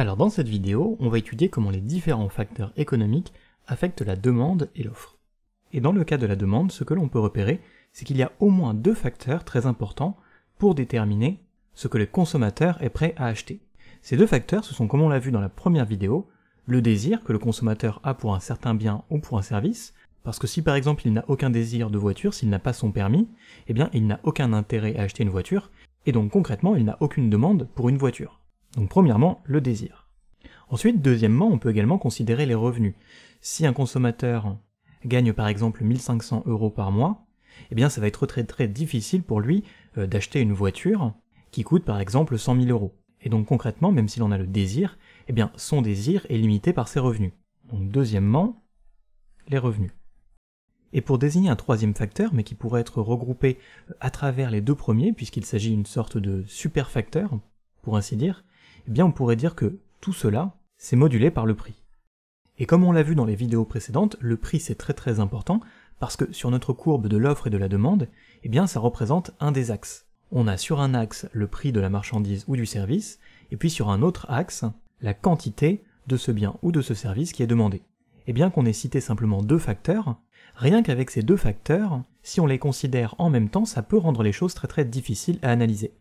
Alors dans cette vidéo, on va étudier comment les différents facteurs économiques affectent la demande et l'offre. Et dans le cas de la demande, ce que l'on peut repérer, c'est qu'il y a au moins deux facteurs très importants pour déterminer ce que le consommateur est prêt à acheter. Ces deux facteurs, ce sont comme on l'a vu dans la première vidéo, le désir que le consommateur a pour un certain bien ou pour un service, parce que si par exemple il n'a aucun désir de voiture, s'il n'a pas son permis, eh bien il n'a aucun intérêt à acheter une voiture, et donc concrètement il n'a aucune demande pour une voiture. Donc premièrement, le désir. Ensuite, deuxièmement, on peut également considérer les revenus. Si un consommateur gagne par exemple 1500 euros par mois, eh bien ça va être très très difficile pour lui euh, d'acheter une voiture qui coûte par exemple 100 000 euros. Et donc concrètement, même s'il en a le désir, eh bien son désir est limité par ses revenus. Donc deuxièmement, les revenus. Et pour désigner un troisième facteur, mais qui pourrait être regroupé euh, à travers les deux premiers, puisqu'il s'agit d'une sorte de super facteur, pour ainsi dire, eh bien on pourrait dire que tout cela, c'est modulé par le prix. Et comme on l'a vu dans les vidéos précédentes, le prix c'est très très important, parce que sur notre courbe de l'offre et de la demande, eh bien ça représente un des axes. On a sur un axe le prix de la marchandise ou du service, et puis sur un autre axe, la quantité de ce bien ou de ce service qui est demandé. Et eh bien qu'on ait cité simplement deux facteurs, rien qu'avec ces deux facteurs, si on les considère en même temps, ça peut rendre les choses très très difficiles à analyser.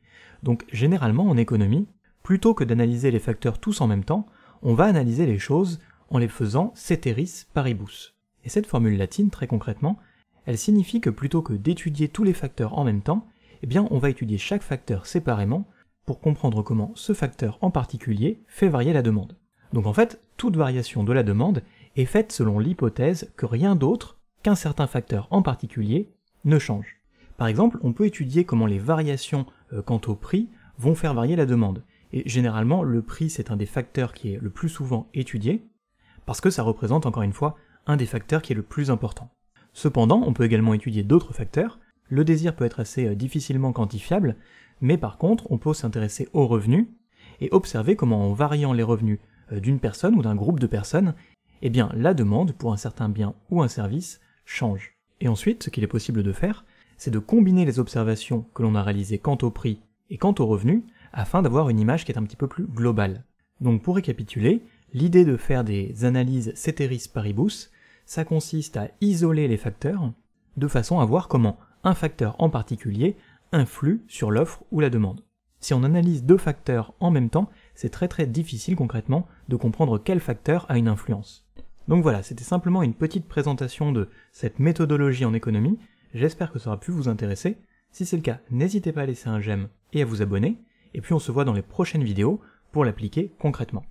Donc généralement en économie, plutôt que d'analyser les facteurs tous en même temps, on va analyser les choses en les faisant ceteris paribus. Et cette formule latine, très concrètement, elle signifie que plutôt que d'étudier tous les facteurs en même temps, eh bien on va étudier chaque facteur séparément pour comprendre comment ce facteur en particulier fait varier la demande. Donc en fait, toute variation de la demande est faite selon l'hypothèse que rien d'autre qu'un certain facteur en particulier ne change. Par exemple, on peut étudier comment les variations euh, quant au prix vont faire varier la demande. Et généralement, le prix, c'est un des facteurs qui est le plus souvent étudié, parce que ça représente, encore une fois, un des facteurs qui est le plus important. Cependant, on peut également étudier d'autres facteurs. Le désir peut être assez euh, difficilement quantifiable, mais par contre, on peut s'intéresser aux revenus et observer comment, en variant les revenus euh, d'une personne ou d'un groupe de personnes, eh bien, la demande pour un certain bien ou un service change. Et ensuite, ce qu'il est possible de faire, c'est de combiner les observations que l'on a réalisées quant au prix et quant aux revenus afin d'avoir une image qui est un petit peu plus globale. Donc pour récapituler, l'idée de faire des analyses ceteris paribus, ça consiste à isoler les facteurs de façon à voir comment un facteur en particulier influe sur l'offre ou la demande. Si on analyse deux facteurs en même temps, c'est très très difficile concrètement de comprendre quel facteur a une influence. Donc voilà, c'était simplement une petite présentation de cette méthodologie en économie, j'espère que ça aura pu vous intéresser. Si c'est le cas, n'hésitez pas à laisser un j'aime et à vous abonner, et puis on se voit dans les prochaines vidéos pour l'appliquer concrètement.